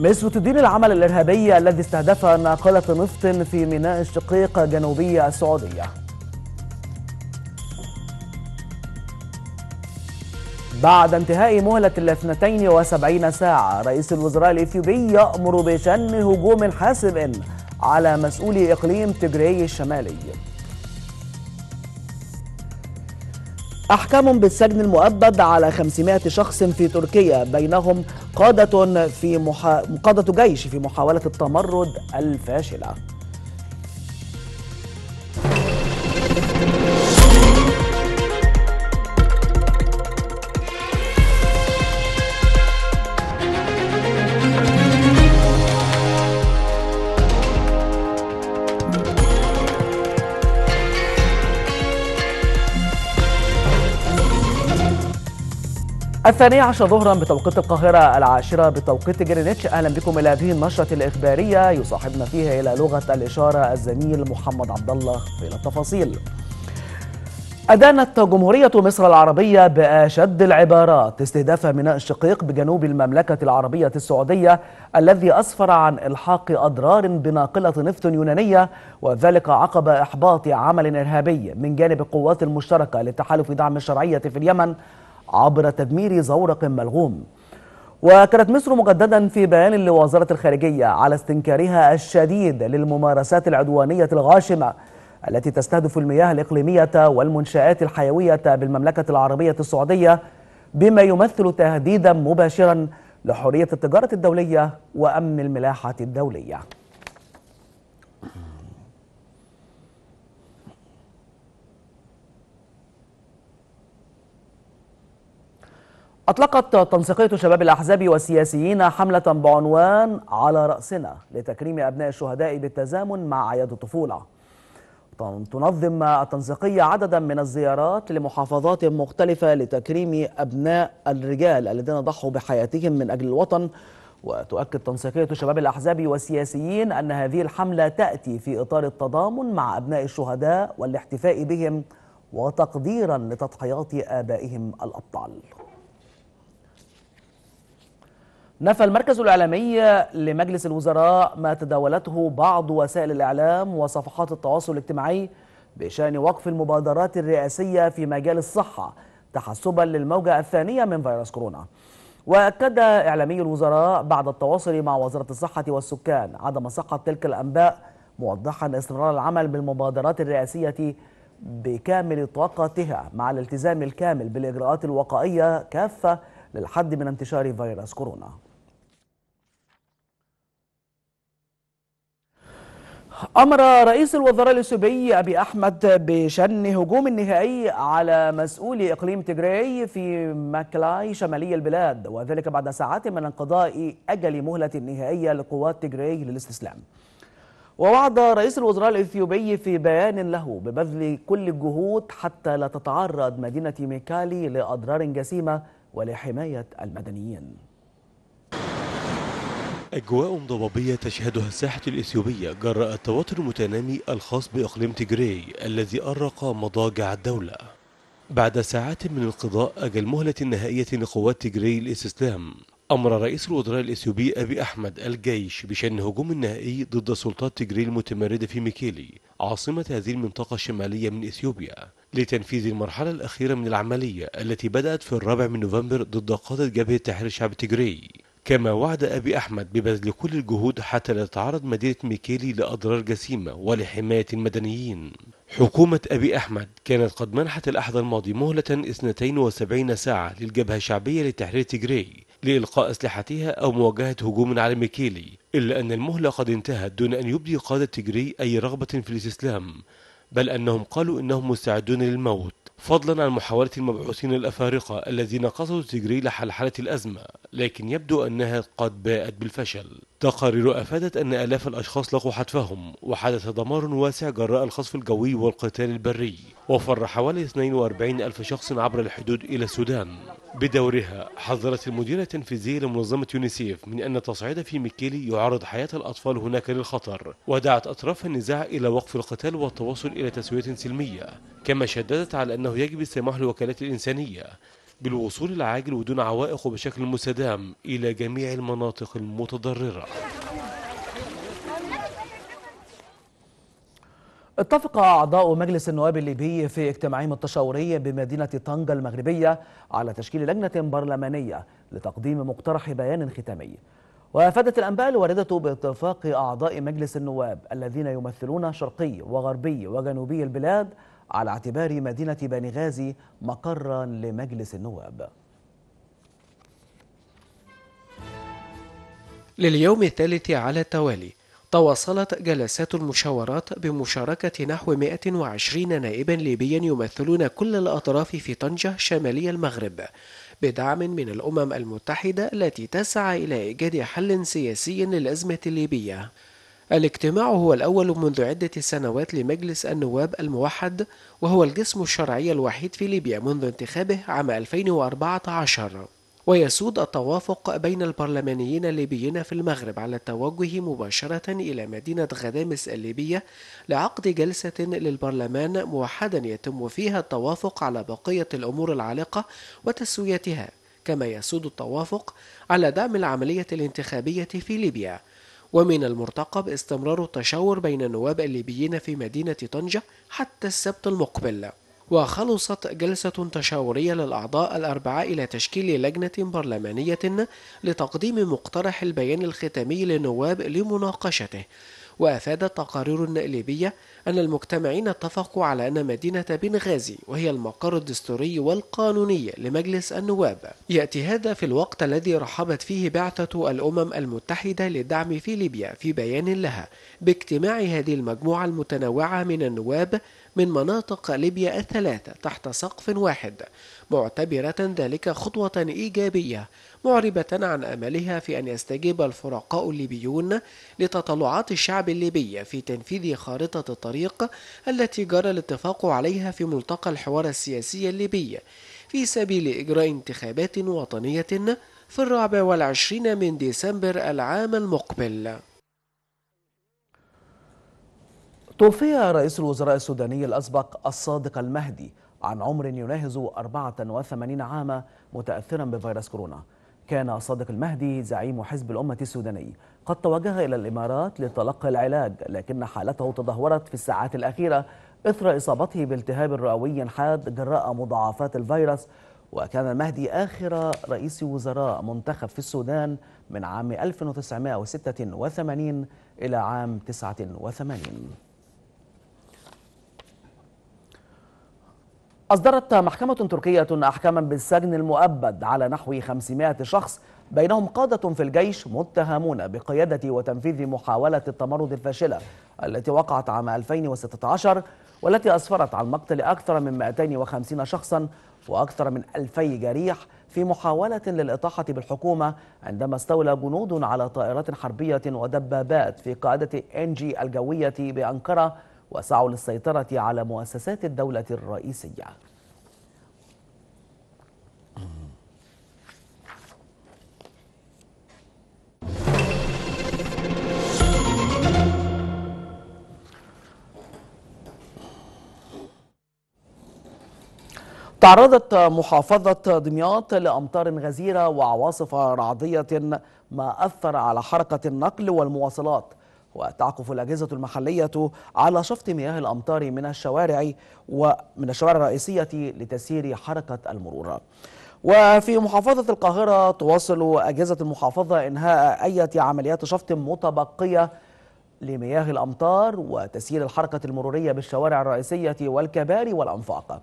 مصر تدين العمل الإرهابي الذي استهدف ناقلة نفط في ميناء الشقيق جنوبية السعودية بعد انتهاء مهلة الاثنتين وسبعين ساعة رئيس الوزراء الإثيوبي يأمر بشن هجوم حاسم على مسؤولي إقليم تجري الشمالي أحكام بالسجن المؤبد على 500 شخص في تركيا بينهم قادة في محا... قادة جيش في محاولة التمرد الفاشلة الثانية عشر ظهرا بتوقيت القاهرة العاشرة بتوقيت جرينتش أهلا بكم إلى هذه النشرة الإخبارية يصاحبنا فيها إلى لغة الإشارة الزميل محمد عبد الله في التفاصيل أدانت جمهورية مصر العربية بأشد العبارات استهداف ميناء الشقيق بجنوب المملكة العربية السعودية الذي أسفر عن إلحاق أضرار بناقلة نفط يونانية وذلك عقب إحباط عمل إرهابي من جانب القوات المشتركة للتحالف دعم الشرعية في اليمن عبر تدمير زورق ملغوم وكانت مصر مجددا في بيان لوزارة الخارجية على استنكارها الشديد للممارسات العدوانية الغاشمة التي تستهدف المياه الإقليمية والمنشآت الحيوية بالمملكة العربية السعودية بما يمثل تهديدا مباشرا لحرية التجارة الدولية وأمن الملاحة الدولية أطلقت تنسيقية شباب الأحزاب والسياسيين حملة بعنوان على رأسنا لتكريم أبناء الشهداء بالتزامن مع أعياد الطفولة تنظم التنسيقية عددا من الزيارات لمحافظات مختلفة لتكريم أبناء الرجال الذين ضحوا بحياتهم من أجل الوطن وتؤكد تنسيقية شباب الأحزاب والسياسيين أن هذه الحملة تأتي في إطار التضامن مع أبناء الشهداء والاحتفاء بهم وتقديرا لتضحيات آبائهم الأبطال نفى المركز الإعلامي لمجلس الوزراء ما تداولته بعض وسائل الإعلام وصفحات التواصل الاجتماعي بشأن وقف المبادرات الرئاسية في مجال الصحة تحسبا للموجة الثانية من فيروس كورونا وأكد إعلامي الوزراء بعد التواصل مع وزارة الصحة والسكان عدم صحة تلك الأنباء موضحا استمرار العمل بالمبادرات الرئاسية بكامل طاقتها مع الالتزام الكامل بالإجراءات الوقائية كافة للحد من انتشار فيروس كورونا أمر رئيس الوزراء الأثيوبي أبي أحمد بشن هجوم نهائي على مسؤولي إقليم تجري في ماكلاي شمالي البلاد وذلك بعد ساعات من انقضاء أجل مهلة نهائية لقوات تجري للاستسلام ووعد رئيس الوزراء الإثيوبي في بيان له ببذل كل الجهود حتى لا تتعرض مدينة ميكالي لأضرار جسيمة ولحماية المدنيين أجواء ضبابية تشهدها الساحة الإثيوبية جراء التوتر المتنامي الخاص بإقليم تجري الذي أرق مضاجع الدولة بعد ساعات من القضاء أجل مهلة نهائية لقوات تجري الاستسلام أمر رئيس الوزراء الإثيوبي أبي أحمد الجيش بشن هجوم نهائي ضد سلطات تجري المتمردة في ميكيلي عاصمة هذه المنطقة الشمالية من إثيوبيا لتنفيذ المرحلة الأخيرة من العملية التي بدأت في الرابع من نوفمبر ضد قادة جبهة تحرير شعب تجري كما وعد أبي أحمد ببذل كل الجهود حتى لا تتعرض مدينة ميكيلي لأضرار جسيمة ولحماية المدنيين حكومة أبي أحمد كانت قد منحت الأحد الماضي مهلة 72 ساعة للجبهة الشعبية لتحرير تجري لإلقاء أسلحتها أو مواجهة هجوم على ميكيلي إلا أن المهلة قد انتهت دون أن يبدي قادة تجري أي رغبة في الاستسلام بل أنهم قالوا إنهم مستعدون للموت فضلا عن محاولة المبعوثين الأفارقة الذين قصدوا تجريل حلحلة الأزمة لكن يبدو أنها قد باءت بالفشل تقارير أفادت أن آلاف الأشخاص لقوا حتفهم وحدث دمار واسع جراء القصف الجوي والقتال البري وفر حوالي 42 ألف شخص عبر الحدود إلى السودان بدورها حذرت المديرة التنفيذية لمنظمة يونيسيف من أن التصعيد في ميكيلي يعرض حياة الأطفال هناك للخطر ودعت أطراف النزاع إلى وقف القتال والتوصل إلى تسوية سلمية كما شددت على أنه يجب السماح للوكالات الإنسانية بالوصول العاجل ودون عوائق وبشكل مستدام إلى جميع المناطق المتضررة اتفق أعضاء مجلس النواب الليبي في اجتماعهم التشاوري بمدينة طنجة المغربية على تشكيل لجنة برلمانية لتقديم مقترح بيان ختامي وافادت الانباء الوارده باتفاق اعضاء مجلس النواب الذين يمثلون شرقي وغربي وجنوبي البلاد على اعتبار مدينة بنغازي مقرا لمجلس النواب لليوم الثالث على التوالي تواصلت جلسات المشاورات بمشاركة نحو 120 نائبا ليبيا يمثلون كل الأطراف في طنجة شمالي المغرب بدعم من الأمم المتحدة التي تسعى إلى إيجاد حل سياسي للأزمة الليبية الاجتماع هو الأول منذ عدة سنوات لمجلس النواب الموحد وهو الجسم الشرعي الوحيد في ليبيا منذ انتخابه عام 2014 ويسود التوافق بين البرلمانيين الليبيين في المغرب على التوجه مباشرة إلى مدينة غدامس الليبية لعقد جلسة للبرلمان موحدا يتم فيها التوافق على بقية الأمور العالقة وتسويتها كما يسود التوافق على دعم العملية الانتخابية في ليبيا ومن المرتقب استمرار التشاور بين النواب الليبيين في مدينة طنجة حتى السبت المقبل وخلصت جلسة تشاورية للأعضاء الأربعاء إلى تشكيل لجنة برلمانية لتقديم مقترح البيان الختامي للنواب لمناقشته وأفاد تقارير ليبية أن المجتمعين اتفقوا على أن مدينة بنغازي وهي المقر الدستوري والقانوني لمجلس النواب يأتي هذا في الوقت الذي رحبت فيه بعثة الأمم المتحدة للدعم في ليبيا في بيان لها باجتماع هذه المجموعة المتنوعة من النواب من مناطق ليبيا الثلاثة تحت سقف واحد معتبرة ذلك خطوة إيجابية معربة عن أملها في أن يستجيب الفرقاء الليبيون لتطلعات الشعب الليبي في تنفيذ خارطة الطريق التي جرى الاتفاق عليها في ملتقى الحوار السياسي الليبي في سبيل إجراء انتخابات وطنية في الرابع والعشرين من ديسمبر العام المقبل توفي رئيس الوزراء السوداني الأسبق الصادق المهدي عن عمر يناهز 84 عاما متأثرا بفيروس كورونا كان صادق المهدي زعيم حزب الأمة السوداني قد توجه إلى الإمارات لتلقي العلاج لكن حالته تدهورت في الساعات الأخيرة إثر إصابته بالتهاب رئوي حاد جراء مضاعفات الفيروس وكان المهدي آخر رئيس وزراء منتخب في السودان من عام 1986 إلى عام 89 أصدرت محكمة تركية أحكاما بالسجن المؤبد على نحو 500 شخص بينهم قادة في الجيش متهمون بقيادة وتنفيذ محاولة التمرد الفاشلة التي وقعت عام 2016 والتي أسفرت عن مقتل أكثر من 250 شخصا وأكثر من 2000 جريح في محاولة للإطاحة بالحكومة عندما استولى جنود على طائرات حربية ودبابات في قاعدة إنجي الجوية بأنقرة وسعوا للسيطرة على مؤسسات الدولة الرئيسية تعرضت محافظة دمياط لأمطار غزيرة وعواصف رعدية ما أثر على حركة النقل والمواصلات وتعكف الأجهزة المحلية على شفط مياه الأمطار من الشوارع ومن الشوارع الرئيسية لتسيير حركة المرور وفي محافظة القاهرة تواصل أجهزة المحافظة إنهاء أي عمليات شفط متبقية لمياه الأمطار وتسيير الحركة المرورية بالشوارع الرئيسية والكباري والأنفاق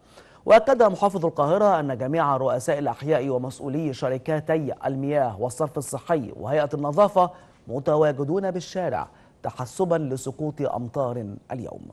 وأكد محافظ القاهرة أن جميع رؤساء الأحياء ومسؤولي شركاتي المياه والصرف الصحي وهيئة النظافة متواجدون بالشارع تحسبا لسقوط أمطار اليوم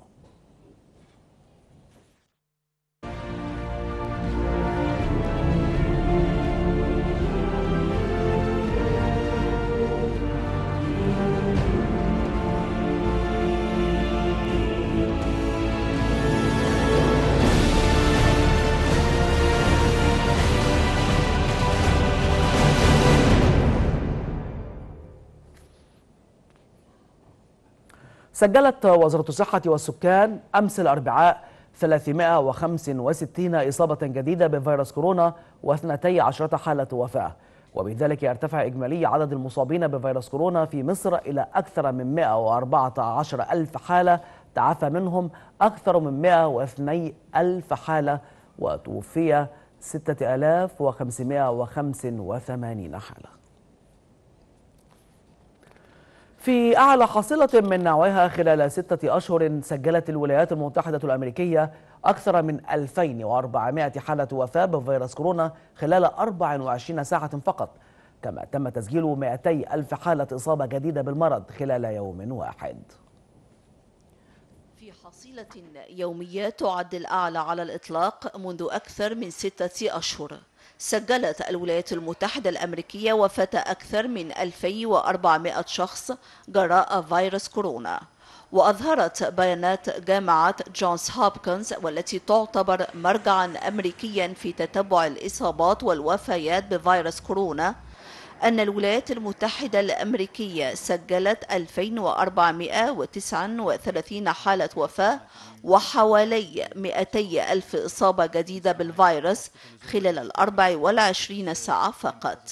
سجلت وزارة الصحة والسكان أمس الأربعاء 365 إصابة جديدة بفيروس كورونا و12 حالة وفاة وبذلك ارتفع إجمالي عدد المصابين بفيروس كورونا في مصر إلى أكثر من 114 ألف حالة تعافى منهم أكثر من 102 ألف حالة وتوفي 6585 حالة في أعلى حصيلة من نوعها خلال ستة أشهر سجلت الولايات المتحدة الأمريكية أكثر من 2400 حالة وفاة بفيروس كورونا خلال 24 ساعة فقط كما تم تسجيل 200 ألف حالة إصابة جديدة بالمرض خلال يوم واحد في حصيلة يومية تعد الأعلى على الإطلاق منذ أكثر من ستة أشهر سجلت الولايات المتحدة الأمريكية وفاة أكثر من 2400 شخص جراء فيروس كورونا وأظهرت بيانات جامعة جونز هوبكنز والتي تعتبر مرجعا أمريكيا في تتبع الإصابات والوفيات بفيروس كورونا أن الولايات المتحدة الأمريكية سجلت 2439 حالة وفاة وحوالي 200 ألف إصابة جديدة بالفيروس خلال ال 24 ساعة فقط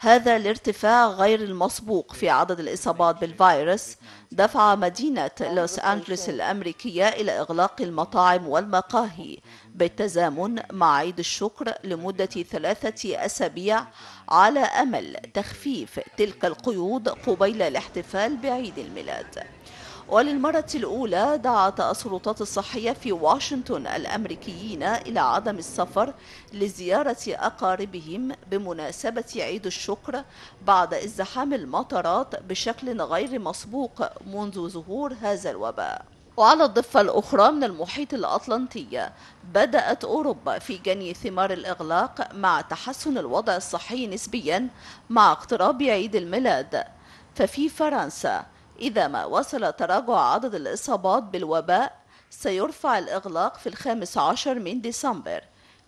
هذا الارتفاع غير المسبوق في عدد الإصابات بالفيروس دفع مدينة لوس أنجلوس الأمريكية إلى إغلاق المطاعم والمقاهي بالتزامن مع عيد الشكر لمدة ثلاثة أسابيع على أمل تخفيف تلك القيود قبيل الاحتفال بعيد الميلاد وللمرة الأولى دعت السلطات الصحية في واشنطن الأمريكيين إلى عدم السفر لزيارة أقاربهم بمناسبة عيد الشكر بعد ازدحام المطارات بشكل غير مسبوق منذ ظهور هذا الوباء وعلى الضفة الأخرى من المحيط الأطلنطي بدأت أوروبا في جني ثمار الإغلاق مع تحسن الوضع الصحي نسبيا مع اقتراب عيد الميلاد ففي فرنسا إذا ما وصل تراجع عدد الإصابات بالوباء سيرفع الإغلاق في الخامس عشر من ديسمبر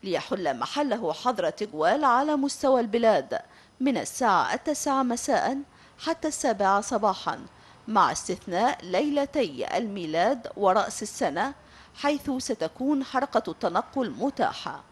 ليحل محله حظر تجوال على مستوى البلاد من الساعة التاسعة مساء حتى السابعة صباحاً مع استثناء ليلتي الميلاد ورأس السنة حيث ستكون حركة التنقل متاحة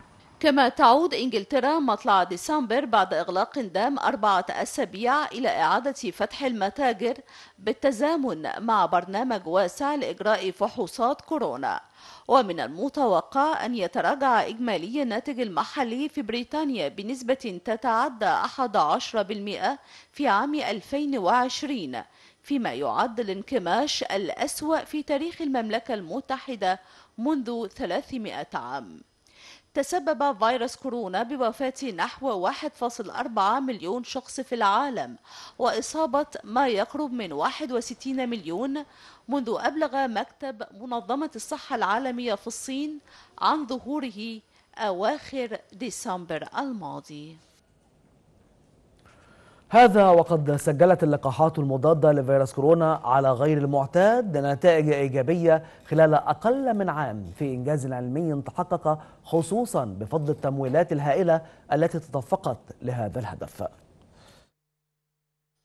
كما تعود إنجلترا مطلع ديسمبر بعد إغلاق دام أربعة أسابيع إلى إعادة فتح المتاجر بالتزامن مع برنامج واسع لإجراء فحوصات كورونا ومن المتوقع أن يتراجع إجمالي الناتج المحلي في بريطانيا بنسبة تتعدى 11% في عام 2020 فيما يعد الانكماش الأسوأ في تاريخ المملكة المتحدة منذ 300 عام تسبب فيروس كورونا بوفاة نحو 1.4 مليون شخص في العالم وإصابة ما يقرب من 61 مليون منذ أبلغ مكتب منظمة الصحة العالمية في الصين عن ظهوره أواخر ديسمبر الماضي هذا وقد سجلت اللقاحات المضادة لفيروس كورونا على غير المعتاد نتائج إيجابية خلال أقل من عام في إنجاز علمي تحقق خصوصا بفضل التمويلات الهائلة التي تدفقت لهذا الهدف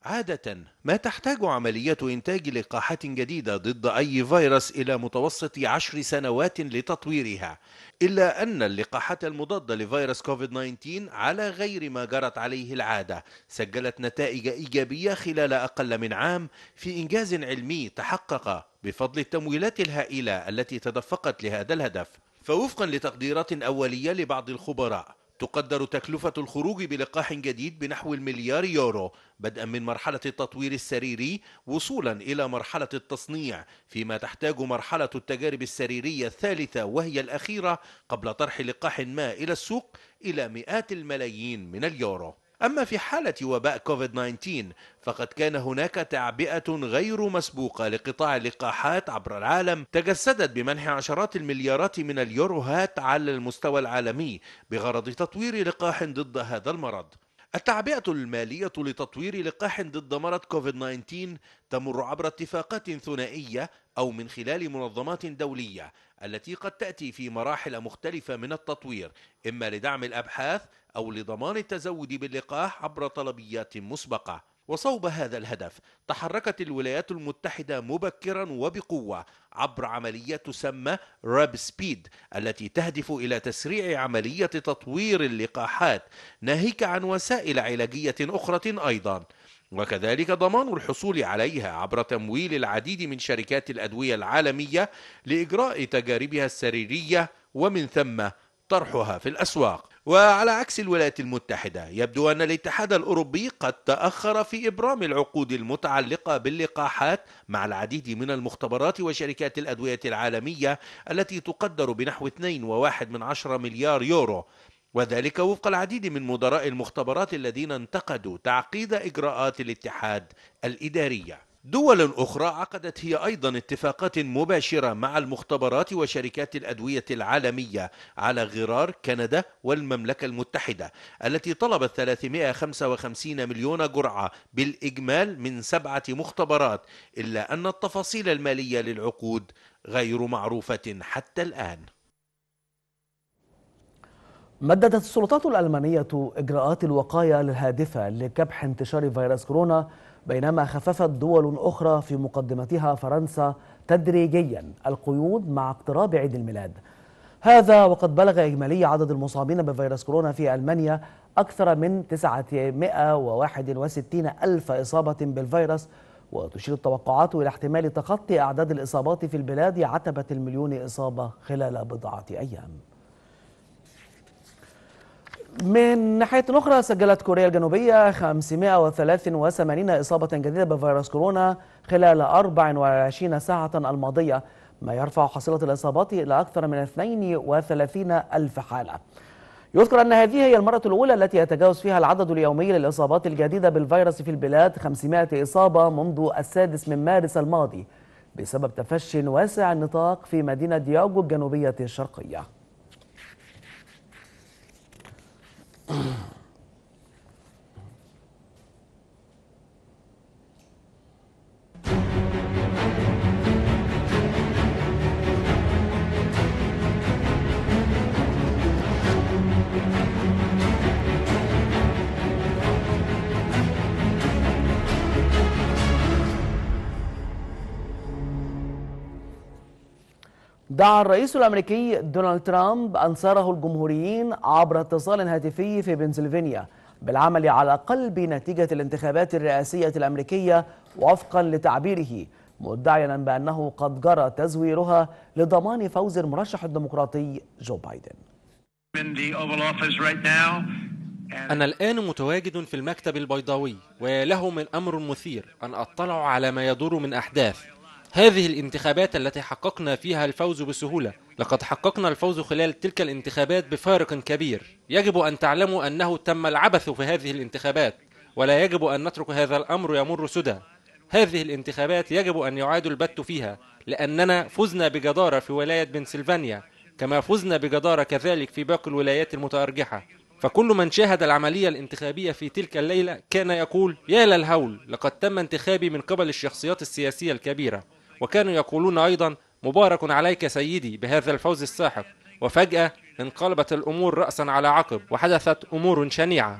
عادة ما تحتاج عملية إنتاج لقاحات جديدة ضد أي فيروس إلى متوسط عشر سنوات لتطويرها إلا أن اللقاحات المضادة لفيروس كوفيد-19 على غير ما جرت عليه العادة سجلت نتائج إيجابية خلال أقل من عام في إنجاز علمي تحقق بفضل التمويلات الهائلة التي تدفقت لهذا الهدف فوفقا لتقديرات أولية لبعض الخبراء تقدر تكلفة الخروج بلقاح جديد بنحو المليار يورو بدءا من مرحلة التطوير السريري وصولا إلى مرحلة التصنيع فيما تحتاج مرحلة التجارب السريرية الثالثة وهي الأخيرة قبل طرح لقاح ما إلى السوق إلى مئات الملايين من اليورو أما في حالة وباء كوفيد-19 فقد كان هناك تعبئة غير مسبوقة لقطاع اللقاحات عبر العالم تجسدت بمنح عشرات المليارات من اليوروهات على المستوى العالمي بغرض تطوير لقاح ضد هذا المرض التعبئة المالية لتطوير لقاح ضد مرض كوفيد-19 تمر عبر اتفاقات ثنائية أو من خلال منظمات دولية التي قد تأتي في مراحل مختلفة من التطوير إما لدعم الأبحاث أو لضمان التزود باللقاح عبر طلبيات مسبقة وصوب هذا الهدف تحركت الولايات المتحدة مبكرا وبقوة عبر عملية تسمى راب سبيد التي تهدف إلى تسريع عملية تطوير اللقاحات ناهيك عن وسائل علاجية أخرى أيضا وكذلك ضمان الحصول عليها عبر تمويل العديد من شركات الادويه العالميه لاجراء تجاربها السريريه ومن ثم طرحها في الاسواق وعلى عكس الولايات المتحده يبدو ان الاتحاد الاوروبي قد تاخر في ابرام العقود المتعلقه باللقاحات مع العديد من المختبرات وشركات الادويه العالميه التي تقدر بنحو 2.1 مليار يورو وذلك وفق العديد من مدراء المختبرات الذين انتقدوا تعقيد إجراءات الاتحاد الإدارية دول أخرى عقدت هي أيضا اتفاقات مباشرة مع المختبرات وشركات الأدوية العالمية على غرار كندا والمملكة المتحدة التي طلبت 355 مليون جرعة بالإجمال من سبعة مختبرات إلا أن التفاصيل المالية للعقود غير معروفة حتى الآن مددت السلطات الألمانية إجراءات الوقاية الهادفة لكبح انتشار فيروس كورونا بينما خففت دول أخرى في مقدمتها فرنسا تدريجيا القيود مع اقتراب عيد الميلاد هذا وقد بلغ إجمالي عدد المصابين بفيروس كورونا في ألمانيا أكثر من 961 ألف إصابة بالفيروس وتشير التوقعات إلى احتمال تخطي أعداد الإصابات في البلاد عتبة المليون إصابة خلال بضعة أيام من ناحية أخرى سجلت كوريا الجنوبية 583 إصابة جديدة بفيروس كورونا خلال 24 ساعة الماضية ما يرفع حصيلة الإصابات إلى أكثر من 32 ألف حالة يذكر أن هذه هي المرة الأولى التي يتجاوز فيها العدد اليومي للإصابات الجديدة بالفيروس في البلاد 500 إصابة منذ السادس من مارس الماضي بسبب تفشي واسع النطاق في مدينة دياغو الجنوبية الشرقية Mm-hmm. دعا الرئيس الأمريكي دونالد ترامب أنصاره الجمهوريين عبر اتصال هاتفي في بنسلفانيا بالعمل على قلب نتيجة الانتخابات الرئاسية الأمريكية وفقا لتعبيره مدعيا بأنه قد جرى تزويرها لضمان فوز المرشح الديمقراطي جو بايدن أنا الآن متواجد في المكتب البيضاوي وله من أمر مثير أن أطلع على ما يدور من أحداث هذه الانتخابات التي حققنا فيها الفوز بسهولة لقد حققنا الفوز خلال تلك الانتخابات بفارق كبير يجب أن تعلموا أنه تم العبث في هذه الانتخابات ولا يجب أن نترك هذا الأمر يمر سدى هذه الانتخابات يجب أن يعاد البت فيها لأننا فزنا بجدارة في ولاية بنسلفانيا كما فزنا بجدارة كذلك في باقي الولايات المتأرجحة فكل من شاهد العملية الانتخابية في تلك الليلة كان يقول يا للهول لقد تم انتخابي من قبل الشخصيات السياسية الكبيرة وكانوا يقولون أيضا مبارك عليك سيدي بهذا الفوز الساحق وفجأة انقلبت الأمور رأسا على عقب وحدثت أمور شنيعة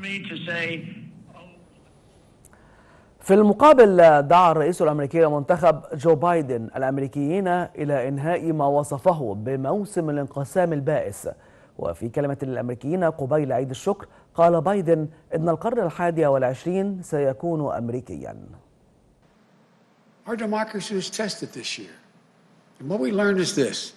في المقابل دعا الرئيس الأمريكي المنتخب جو بايدن الأمريكيين إلى إنهاء ما وصفه بموسم الانقسام البائس وفي كلمة للأمريكيين قبيل عيد الشكر قال بايدن إن القرن الحادي والعشرين سيكون أمريكياً Our democracy was tested this year. And what we learned is this.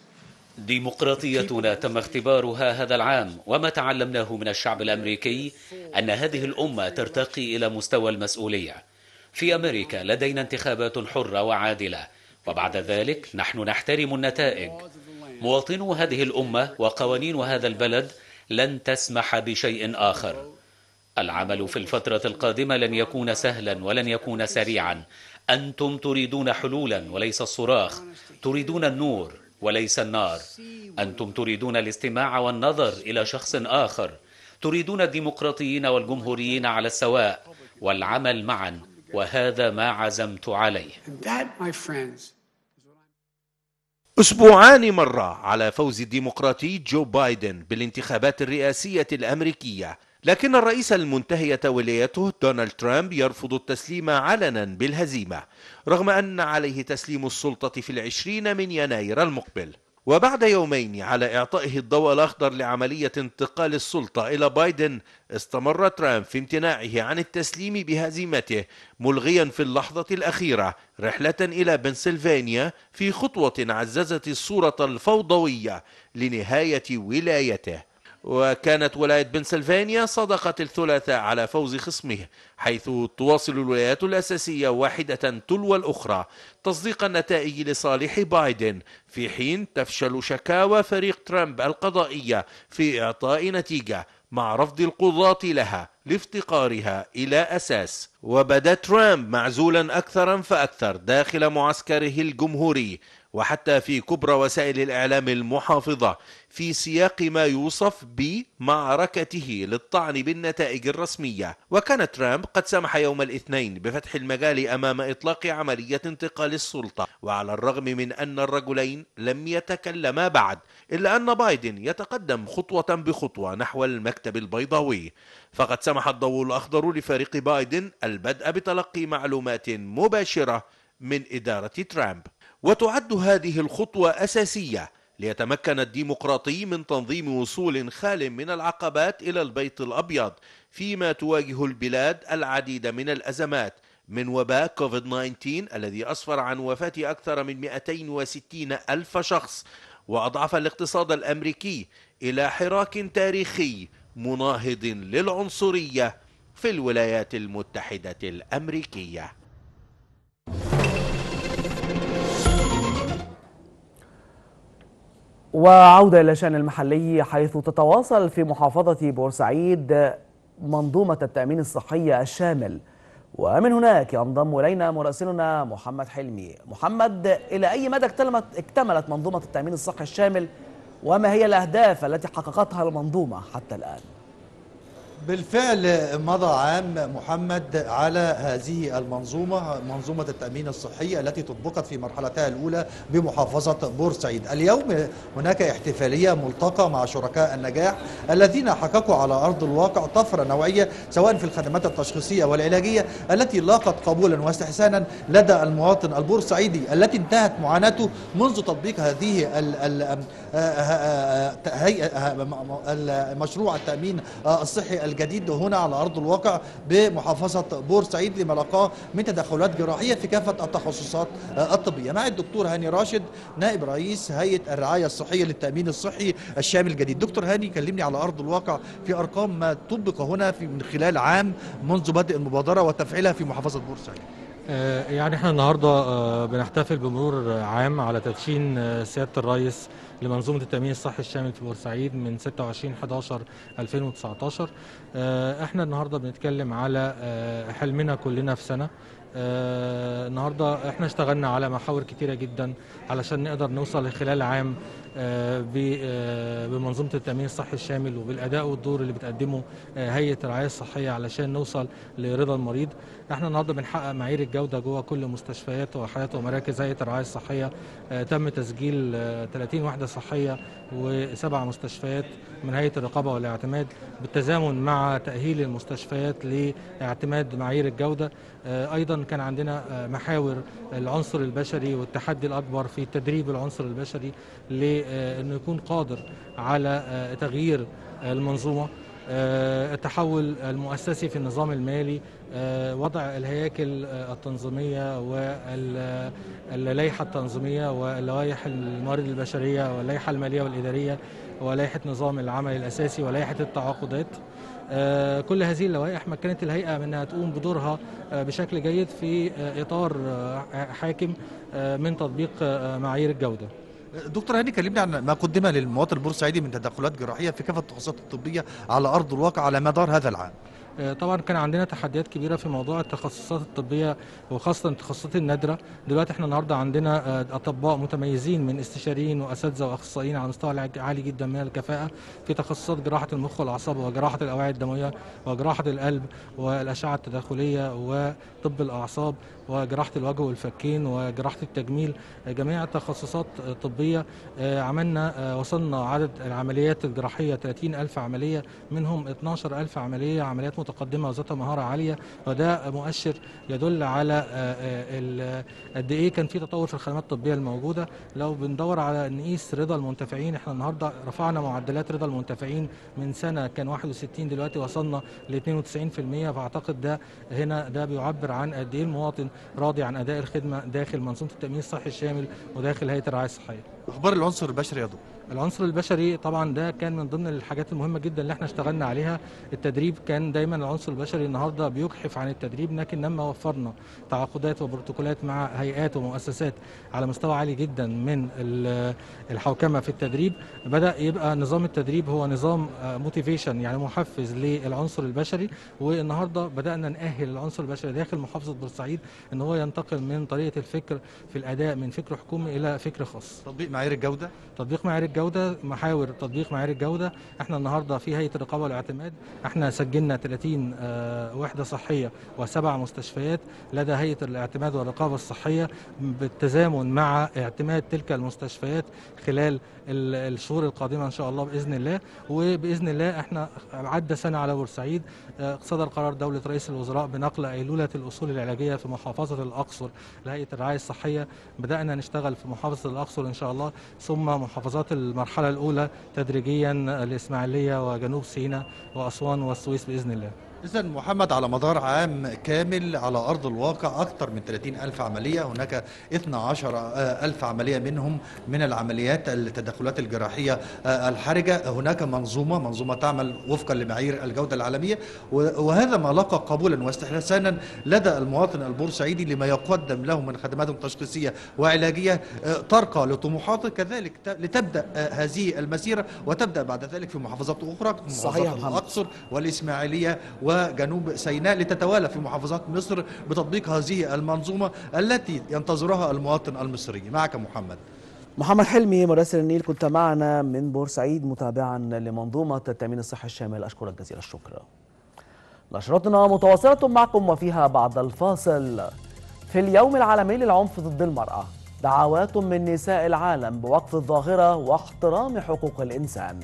ديمقراطيتنا تم اختبارها هذا العام وما تعلمناه من الشعب الامريكي ان هذه الامه ترتقي الى مستوى المسؤوليه في امريكا لدينا انتخابات حره وعادله وبعد ذلك نحن نحترم النتائج مواطنو هذه الامه وقوانين هذا البلد لن تسمح بشيء اخر العمل في الفتره القادمه لن يكون سهلا ولن يكون سريعا أنتم تريدون حلولا وليس الصراخ تريدون النور وليس النار أنتم تريدون الاستماع والنظر إلى شخص آخر تريدون الديمقراطيين والجمهوريين على السواء والعمل معا وهذا ما عزمت عليه أسبوعان مرة على فوز الديمقراطي جو بايدن بالانتخابات الرئاسية الأمريكية لكن الرئيس المنتهية ولايته دونالد ترامب يرفض التسليم علنا بالهزيمة رغم أن عليه تسليم السلطة في العشرين من يناير المقبل وبعد يومين على إعطائه الضوء الأخضر لعملية انتقال السلطة إلى بايدن استمر ترامب في امتناعه عن التسليم بهزيمته ملغيا في اللحظة الأخيرة رحلة إلى بنسلفانيا في خطوة عززت الصورة الفوضوية لنهاية ولايته وكانت ولاية بنسلفانيا صدقت الثلاثاء على فوز خصمه حيث تواصل الولايات الأساسية واحدة تلو الأخرى تصديق النتائج لصالح بايدن في حين تفشل شكاوى فريق ترامب القضائية في إعطاء نتيجة مع رفض القضاة لها لافتقارها إلى أساس وبدا ترامب معزولا أكثرا فأكثر داخل معسكره الجمهوري وحتى في كبرى وسائل الإعلام المحافظة في سياق ما يوصف بمعركته للطعن بالنتائج الرسمية وكان ترامب قد سمح يوم الاثنين بفتح المجال أمام إطلاق عملية انتقال السلطة وعلى الرغم من أن الرجلين لم يتكلما بعد إلا أن بايدن يتقدم خطوة بخطوة نحو المكتب البيضاوي فقد سمح الضوء الأخضر لفريق بايدن البدء بتلقي معلومات مباشرة من إدارة ترامب وتعد هذه الخطوة أساسية ليتمكن الديمقراطي من تنظيم وصول خال من العقبات إلى البيت الأبيض فيما تواجه البلاد العديد من الأزمات من وباء كوفيد-19 الذي أسفر عن وفاة أكثر من 260 ألف شخص وأضعف الاقتصاد الأمريكي إلى حراك تاريخي مناهض للعنصرية في الولايات المتحدة الأمريكية وعودة إلى الشأن المحلي حيث تتواصل في محافظة بورسعيد منظومة التأمين الصحي الشامل ومن هناك ينضم إلينا مراسلنا محمد حلمي محمد إلى أي مدى اكتملت منظومة التأمين الصحي الشامل وما هي الأهداف التي حققتها المنظومة حتى الآن؟ بالفعل مضى عام محمد على هذه المنظومة منظومة التأمين الصحي التي طبقت في مرحلتها الأولى بمحافظة بورسعيد اليوم هناك احتفالية ملتقى مع شركاء النجاح الذين حققوا على أرض الواقع طفرة نوعية سواء في الخدمات التشخيصية والعلاجية التي لاقت قبولا واستحسانا لدى المواطن البورسعيدي التي انتهت معاناته منذ تطبيق هذه آه، آه، آه، هيئه مشروع التامين الصحي الجديد هنا على ارض الواقع بمحافظه بورسعيد لما لقاه من تدخلات جراحيه في كافه التخصصات الطبيه مع الدكتور هاني راشد نائب رئيس هيئه الرعايه الصحيه للتامين الصحي الشامل الجديد دكتور هاني كلمني على ارض الواقع في ارقام ما طبق هنا في من خلال عام منذ بدء المبادره وتفعيلها في محافظه بورسعيد يعني احنا النهارده بنحتفل بمرور عام على تدشين سياده الرئيس لمنظومه التامين الصحي الشامل في بورسعيد من 26 11 2019 احنا النهارده بنتكلم على آه، حلمنا كلنا في سنه آه، النهارده احنا اشتغلنا على محاور كتيره جدا علشان نقدر نوصل خلال عام آه، آه، بمنظومه التامين الصحي الشامل وبالاداء والدور اللي بتقدمه آه، هيئه الرعايه الصحيه علشان نوصل لرضا المريض احنا النهارده بنحقق معايير الجوده جوه كل مستشفيات وحياته ومراكز هيئه الرعايه الصحيه تم تسجيل 30 وحده صحيه وسبع مستشفيات من هيئه الرقابه والاعتماد بالتزامن مع تاهيل المستشفيات لاعتماد معايير الجوده ايضا كان عندنا محاور العنصر البشري والتحدي الاكبر في في تدريب العنصر البشري لأنه يكون قادر على آه، تغيير المنظومة آه، التحول المؤسسي في النظام المالي آه، وضع الهياكل التنظيمية واللائحة التنظيمية واللوائح الموارد البشرية واللائحة المالية والإدارية ولائحة نظام العمل الأساسي ولائحة التعاقدات آه، كل هذه اللوائح مكنت الهيئة من أنها تقوم بدورها آه، بشكل جيد في آه، إطار حاكم من تطبيق معايير الجودة دكتور هاني كلمنا عن ما قدم للمواطن البورسعيدي من تدخلات جراحيه في كافه التخصصات الطبيه على ارض الواقع على مدار هذا العام. آه، طبعا كان عندنا تحديات كبيره في موضوع التخصصات الطبيه وخاصه التخصصات النادره دلوقتي احنا النهارده عندنا آه، اطباء متميزين من استشاريين واساتذه واخصائيين على مستوى عالي جدا من الكفاءه في تخصصات جراحه المخ والاعصاب وجراحه الاوعيه الدمويه وجراحه القلب والاشعه التداخليه وطب الاعصاب وجراحه الوجه والفكين وجراحه التجميل جميع التخصصات الطبيه آه، عملنا آه، وصلنا عدد العمليات الجراحيه 30000 عمليه منهم 12000 عمليه عمليات متقدمه وذات مهاره عاليه وده مؤشر يدل على آه، قد ايه كان في تطور في الخدمات الطبيه الموجوده لو بندور على نقيس رضا المنتفعين احنا النهارده رفعنا معدلات رضا المنتفعين من سنه كان 61 دلوقتي وصلنا ل 92% فاعتقد ده هنا ده بيعبر عن قد ايه المواطن راضي عن اداء الخدمه داخل منظومه التامين الصحي الشامل وداخل هيئه الرعايه الصحيه اخبار العنصر البشري يا دكتور العنصر البشري طبعا ده كان من ضمن الحاجات المهمه جدا اللي احنا اشتغلنا عليها التدريب كان دايما العنصر البشري النهارده بيكحف عن التدريب لكن لما وفرنا تعاقدات وبروتوكولات مع هيئات ومؤسسات على مستوى عالي جدا من الحوكمه في التدريب بدا يبقى نظام التدريب هو نظام موتيفيشن آه، يعني محفز للعنصر البشري والنهارده بدانا ناهل العنصر البشري داخل محافظه بورسعيد ان هو ينتقل من طريقه الفكر في الاداء من فكر حكومي الى فكر خاص طب تطبيق معايير الجوده تطبيق معايير الجوده محاور تطبيق معايير الجوده احنا النهارده في هيئه الرقابه والاعتماد احنا سجلنا 30 آه، وحده صحيه وسبع مستشفيات لدى هيئه الاعتماد والرقابه الصحيه بالتزامن مع اعتماد تلك المستشفيات خلال الشهور القادمه ان شاء الله باذن الله وباذن الله احنا عدى سنه على بورسعيد آه، صدر قرار دوله رئيس الوزراء بنقل ايلوله الاصول العلاجيه في محافظه الاقصر لهيئه الرعايه الصحيه بدانا نشتغل في محافظه الاقصر ان شاء الله ثم محافظات المرحله الاولى تدريجيا الاسماعيليه وجنوب سيناء واسوان والسويس باذن الله إذا محمد على مدار عام كامل على أرض الواقع أكثر من 30 ألف عملية هناك 12 آه، ألف عملية منهم من العمليات التدخلات الجراحية آه، الحرجة هناك منظومة منظومة تعمل وفقا لمعايير الجودة العالمية وهذا ما لقى قبولا واستحسانا لدى المواطن البورسعيدي لما يقدم له من خدمات تشخيصية وعلاجية ترقى آه، لطموحاته كذلك لتبدأ هذه المسيرة وتبدأ بعد ذلك في محافظات أخرى محافظات الأقصر والإسماعيلية و وجنوب سيناء لتتوالى في محافظات مصر بتطبيق هذه المنظومة التي ينتظرها المواطن المصري معك محمد محمد حلمي مراسل النيل كنت معنا من بورسعيد متابعا لمنظومة التأمين الصحي الشامل أشكرك جزيل الشكر نشرتنا متواصلة معكم وفيها بعد الفاصل في اليوم العالمي للعنف ضد المرأة دعوات من نساء العالم بوقف الظاهرة واحترام حقوق الإنسان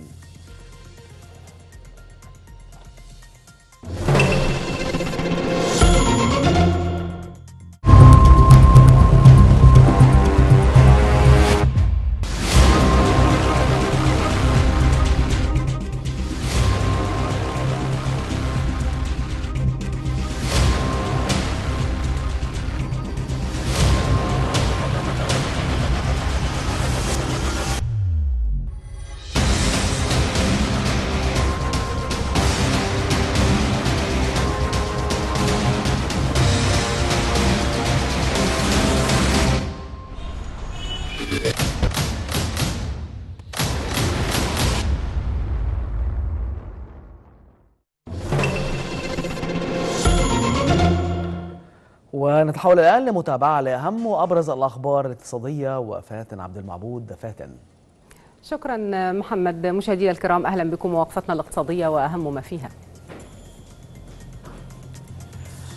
نتحول الآن لمتابعة لأهم وأبرز الأخبار الاقتصادية وفاتن عبد المعبود فاتن شكرا محمد مشاهدينا الكرام أهلا بكم ووقفتنا الاقتصادية وأهم ما فيها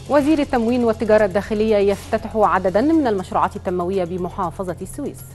وزير التموين والتجارة الداخلية يفتتح عددا من المشروعات التنموية بمحافظة السويس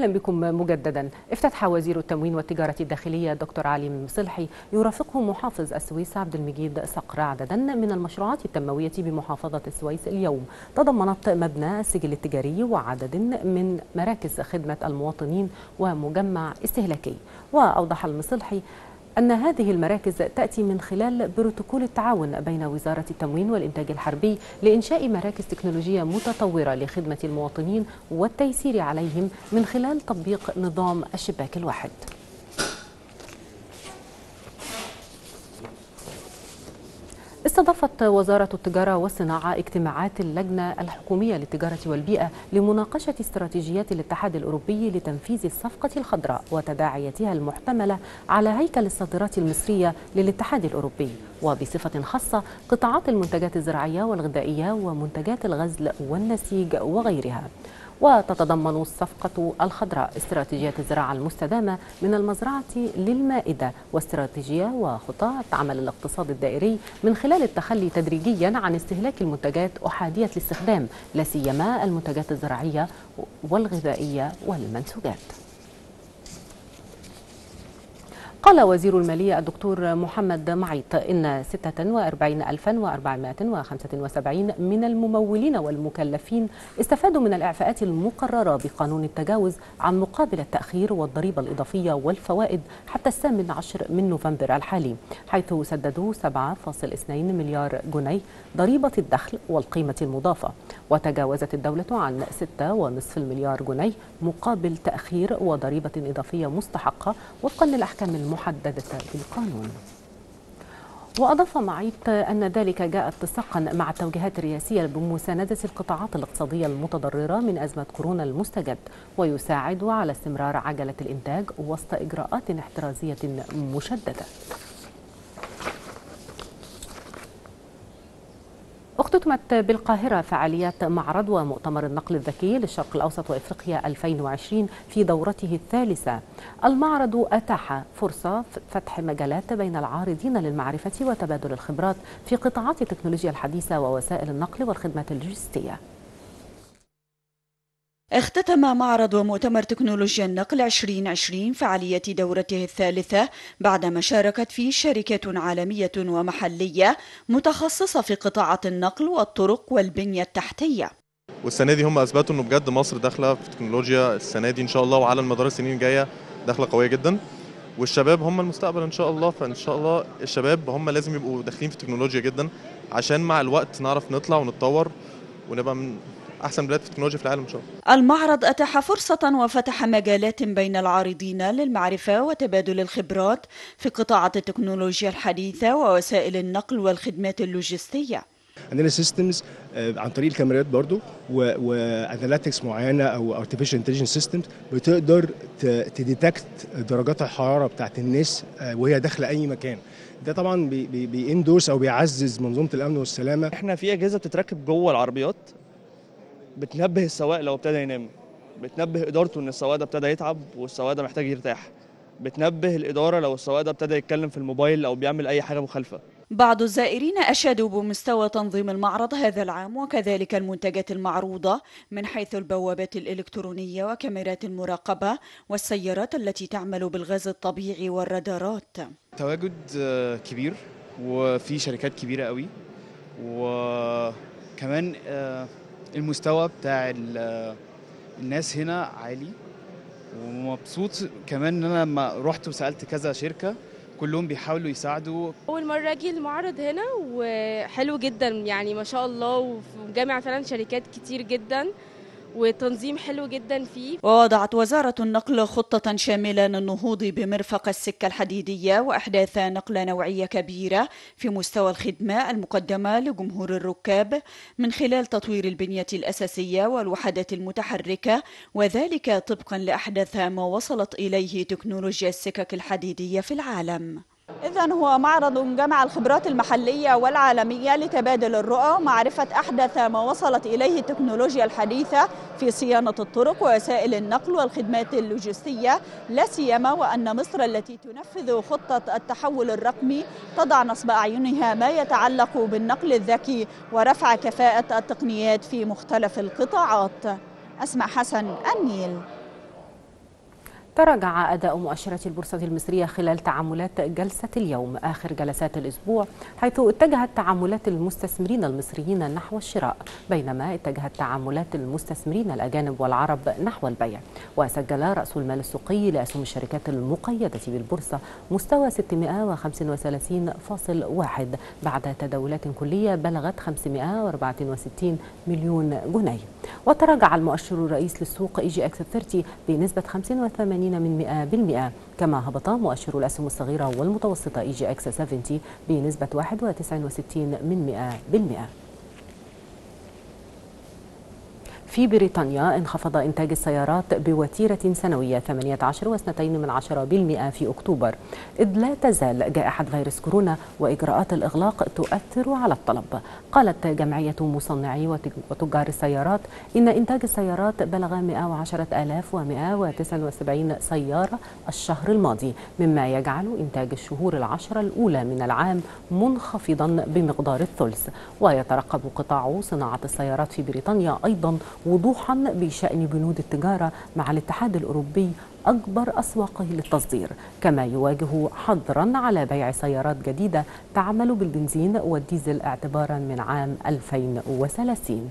أهلا بكم مجددا افتتح وزير التموين والتجارة الداخلية الدكتور علي مصلحي يرافقه محافظ السويس عبد المجيد صقر عددا من المشروعات التنموية بمحافظة السويس اليوم تضمنت مبنى السجل التجاري وعدد من مراكز خدمة المواطنين ومجمع استهلاكي وأوضح المصلحي أن هذه المراكز تأتي من خلال بروتوكول التعاون بين وزارة التموين والإنتاج الحربي لإنشاء مراكز تكنولوجية متطورة لخدمة المواطنين والتيسير عليهم من خلال تطبيق نظام الشباك الواحد استضافت وزارة التجارة والصناعة اجتماعات اللجنة الحكومية للتجارة والبيئة لمناقشة استراتيجيات الاتحاد الأوروبي لتنفيذ الصفقة الخضراء وتداعياتها المحتملة على هيكل الصادرات المصرية للاتحاد الأوروبي وبصفة خاصة قطاعات المنتجات الزراعية والغذائية ومنتجات الغزل والنسيج وغيرها وتتضمن الصفقة الخضراء استراتيجية الزراعة المستدامة من المزرعة للمائدة واستراتيجية وخطة عمل الاقتصاد الدائري من خلال التخلي تدريجيا عن استهلاك المنتجات أحادية الاستخدام لا سيما المنتجات الزراعية والغذائية والمنسوجات قال وزير المالية الدكتور محمد معيط إن 46475 من الممولين والمكلفين استفادوا من الإعفاءات المقررة بقانون التجاوز عن مقابل التأخير والضريبة الإضافية والفوائد حتى الثامن عشر من نوفمبر الحالي حيث سددوا 7.2 مليار جنيه ضريبة الدخل والقيمة المضافة وتجاوزت الدولة عن 6.5 مليار جنيه مقابل تأخير وضريبة إضافية مستحقة وفقا للأحكام محددة بالقانون وأضاف معيط أن ذلك جاء اتساقا مع التوجيهات الرئاسية بمساندة القطاعات الاقتصادية المتضررة من أزمة كورونا المستجد ويساعد على استمرار عجلة الإنتاج وسط إجراءات احترازية مشددة اختتمت بالقاهرة فعاليات معرض ومؤتمر النقل الذكي للشرق الأوسط وإفريقيا 2020 في دورته الثالثة المعرض أتاح فرصة فتح مجالات بين العارضين للمعرفة وتبادل الخبرات في قطاعات التكنولوجيا الحديثة ووسائل النقل والخدمات اللوجستية اختتم معرض ومؤتمر تكنولوجيا النقل 2020 فعالية دورته الثالثة بعدما شاركت فيه شركات عالمية ومحلية متخصصة في قطاعات النقل والطرق والبنية التحتية والسنة دي هم أثبتوا أنه بجد مصر داخلة في تكنولوجيا السنة دي إن شاء الله وعلى المدار السنين الجاية داخلة قوية جدا والشباب هم المستقبل ان شاء الله فان شاء الله الشباب هم لازم يبقوا داخلين في التكنولوجيا جدا عشان مع الوقت نعرف نطلع ونتطور ونبقى من احسن بلاد التكنولوجيا في العالم ان شاء الله. المعرض اتاح فرصه وفتح مجالات بين العارضين للمعرفه وتبادل الخبرات في قطاعات التكنولوجيا الحديثه ووسائل النقل والخدمات اللوجستيه. عندنا سيستمز آه، عن طريق الكاميرات برضو واناليتكس معينه او ارتفيشال انتليجنس سيستمز بتقدر تديتكت درجات الحراره بتاعت الناس آه، وهي داخله اي مكان ده طبعا بيندورس او بيعزز منظومه الامن والسلامه احنا في اجهزه بتتركب جوه العربيات بتنبه السواق لو ابتدى ينام بتنبه ادارته ان السواق ده ابتدى يتعب والسواق ده محتاج يرتاح بتنبه الاداره لو السواق ده ابتدى يتكلم في الموبايل او بيعمل اي حاجه مخالفه بعض الزائرين أشادوا بمستوى تنظيم المعرض هذا العام وكذلك المنتجات المعروضة من حيث البوابات الإلكترونية وكاميرات المراقبة والسيارات التي تعمل بالغاز الطبيعي والرادارات تواجد آه، كبير وفي شركات كبيرة قوي وكمان آه، المستوى بتاع الناس هنا عالي ومبسوط كمان ان انا لما رحت وسالت كذا شركه كلهم بيحاولوا يساعدوا اول مره اجي المعرض هنا وحلو جدا يعني ما شاء الله وجامع فعلا شركات كتير جدا وتنظيم حلو جدا فيه ووضعت وزارة النقل خطة شاملة للنهوض بمرفق السكة الحديدية وإحداث نقلة نوعية كبيرة في مستوى الخدمة المقدمة لجمهور الركاب من خلال تطوير البنية الأساسية والوحدات المتحركة وذلك طبقا لأحدث ما وصلت إليه تكنولوجيا السكك الحديدية في العالم إذا هو معرض جمع الخبرات المحلية والعالمية لتبادل الرؤى ومعرفة أحدث ما وصلت إليه التكنولوجيا الحديثة في صيانة الطرق ووسائل النقل والخدمات اللوجستية لا سيما وأن مصر التي تنفذ خطة التحول الرقمي تضع نصب أعينها ما يتعلق بالنقل الذكي ورفع كفاءة التقنيات في مختلف القطاعات أسمع حسن النيل تراجع أداء مؤشرات البورصة المصرية خلال تعاملات جلسة اليوم آخر جلسات الأسبوع حيث اتجهت تعاملات المستثمرين المصريين نحو الشراء بينما اتجهت تعاملات المستثمرين الأجانب والعرب نحو البيع وسجل رأس المال السوقي لأسهم الشركات المقيدة بالبورصة مستوى 635.1 بعد تداولات كلية بلغت 564 مليون جنيه وتراجع المؤشر الرئيس للسوق إي جي إكس 30 بنسبة 85 ثمانين من 100% بالمئة. كما هبط مؤشر الأسهم الصغيرة والمتوسطة إي جي إكس 70 بنسبة 61 من 100 بالمئة. في بريطانيا انخفض إنتاج السيارات بوتيرة سنوية 18.2% في أكتوبر إذ لا تزال جائحة فيروس كورونا وإجراءات الإغلاق تؤثر على الطلب قالت جمعية مصنعي وتجار السيارات إن إنتاج السيارات بلغ 110179 سيارة الشهر الماضي مما يجعل إنتاج الشهور العشرة الأولى من العام منخفضا بمقدار الثلث ويترقب قطاع صناعة السيارات في بريطانيا أيضا وضوحا بشأن بنود التجارة مع الاتحاد الأوروبي أكبر أسواقه للتصدير كما يواجه حظرا على بيع سيارات جديدة تعمل بالبنزين والديزل اعتبارا من عام 2030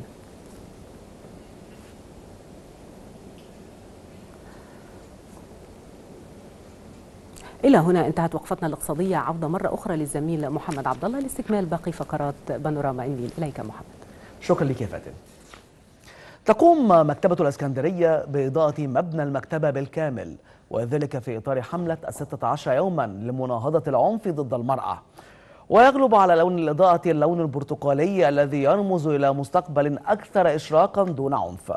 إلى هنا انتهت وقفتنا الاقتصادية عودة مرة أخرى للزميل محمد عبد الله لاستكمال باقي فقرات بانوراما إنجيل إليك محمد شكرا لك يا فاتن تقوم مكتبة الإسكندرية بإضاءة مبنى المكتبة بالكامل وذلك في إطار حملة الستة عشر يوما لمناهضة العنف ضد المرأة ويغلب على لون الإضاءة اللون البرتقالي الذي يرمز إلى مستقبل أكثر إشراقا دون عنف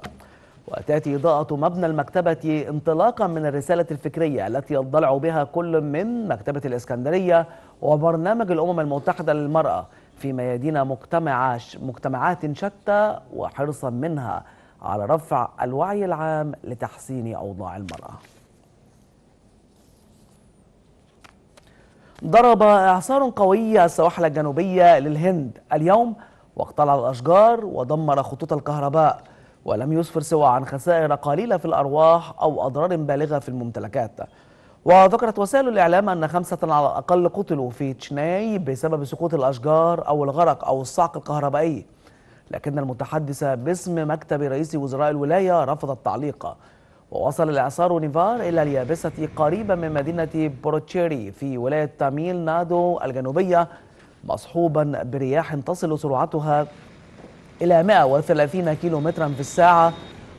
وتأتي إضاءة مبنى المكتبة انطلاقا من الرسالة الفكرية التي يضلع بها كل من مكتبة الإسكندرية وبرنامج الأمم المتحدة للمرأة في ميادين مجتمعات شتى وحرصا منها على رفع الوعي العام لتحسين أوضاع المرأة ضرب إعصار قوي السواحل الجنوبية للهند اليوم واقتلع الأشجار ودمر خطوط الكهرباء ولم يسفر سوى عن خسائر قليلة في الأرواح أو أضرار بالغة في الممتلكات وذكرت وسائل الإعلام أن خمسة على الأقل قتلوا في تشناي بسبب سقوط الأشجار أو الغرق أو الصعق الكهربائي لكن المتحدث باسم مكتب رئيس وزراء الولاية رفض التعليق ووصل الإعصار نيفار إلى اليابسة قريبا من مدينة بروتشيري في ولاية تاميل نادو الجنوبية مصحوبا برياح تصل سرعتها إلى 130 كيلومترا في الساعة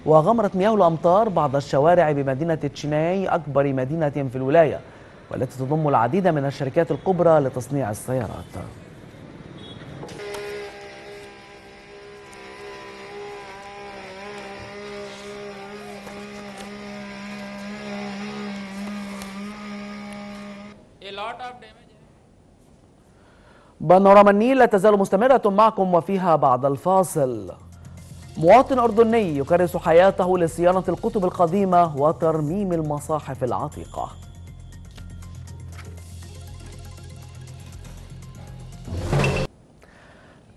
وغمرت مياه الأمطار بعض الشوارع بمدينة تشيناي أكبر مدينة في الولاية والتي تضم العديد من الشركات الكبرى لتصنيع السيارات بانوراما النيل لا تزال مستمرة معكم وفيها بعد الفاصل مواطن أردني يكرس حياته لصيانة الكتب القديمة وترميم المصاحف العتيقة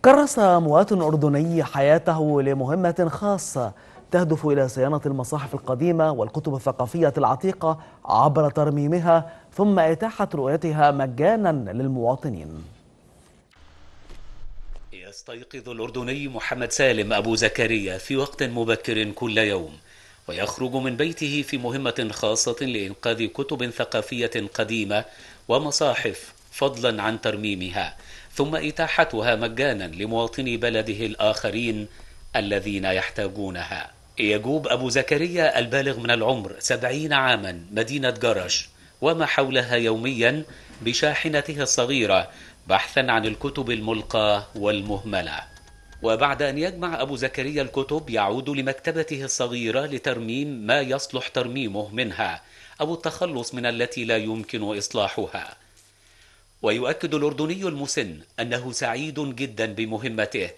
كرس مواطن أردني حياته لمهمة خاصة تهدف إلى صيانة المصاحف القديمة والكتب الثقافية العتيقة عبر ترميمها ثم إتاحة رؤيتها مجانا للمواطنين يستيقظ الأردني محمد سالم أبو زكريا في وقت مبكر كل يوم ويخرج من بيته في مهمة خاصة لإنقاذ كتب ثقافية قديمة ومصاحف فضلا عن ترميمها ثم إتاحتها مجانا لمواطني بلده الآخرين الذين يحتاجونها يجوب أبو زكريا البالغ من العمر سبعين عاما مدينة جرش وما حولها يوميا بشاحنته الصغيرة بحثا عن الكتب الملقاه والمهمله وبعد ان يجمع ابو زكريا الكتب يعود لمكتبته الصغيره لترميم ما يصلح ترميمه منها او التخلص من التي لا يمكن اصلاحها ويؤكد الاردني المسن انه سعيد جدا بمهمته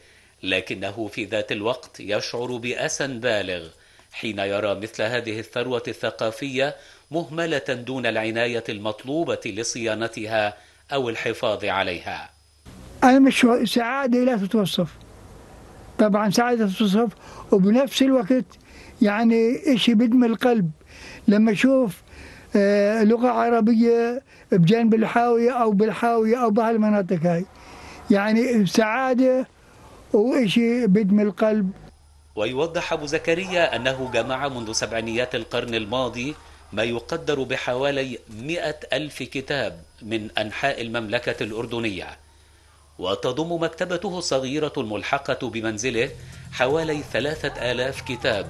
لكنه في ذات الوقت يشعر باسى بالغ حين يرى مثل هذه الثروه الثقافيه مهمله دون العنايه المطلوبه لصيانتها أو الحفاظ عليها مش سعادة لا تتوصف طبعا سعادة تتوصف وبنفس الوقت يعني إشي بدم القلب لما أشوف آه، لغة عربية بجانب الحاوية أو بالحاوية أو بهالمناطق هاي يعني سعادة وإشي بدم القلب ويوضح أبو زكريا أنه جمع منذ سبعينيات القرن الماضي ما يقدر بحوالي مئة ألف كتاب من أنحاء المملكة الأردنية وتضم مكتبته الصغيرة الملحقة بمنزله حوالي ثلاثة آلاف كتاب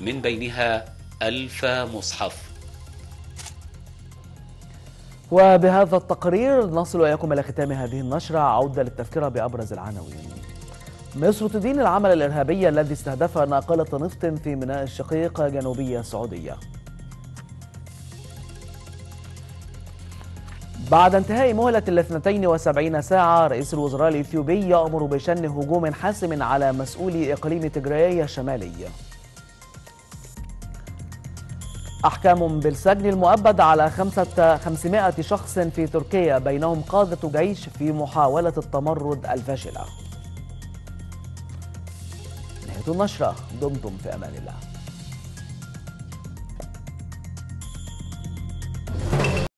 من بينها ألف مصحف وبهذا التقرير نصل إليكم إلى ختام هذه النشرة عودة للتذكرة بأبرز العناوين مصر تدين العمل الإرهابي الذي استهدف ناقلة نفط في ميناء الشقيق جنوبية السعودية بعد انتهاء مهلة ال 72 ساعة رئيس الوزراء الإثيوبي يأمر بشن هجوم حاسم على مسؤولي إقليم تجري الشمالي أحكام بالسجن المؤبد على 500 شخص في تركيا بينهم قادة جيش في محاولة التمرد الفاشلة نهاية النشرة دمتم في أمان الله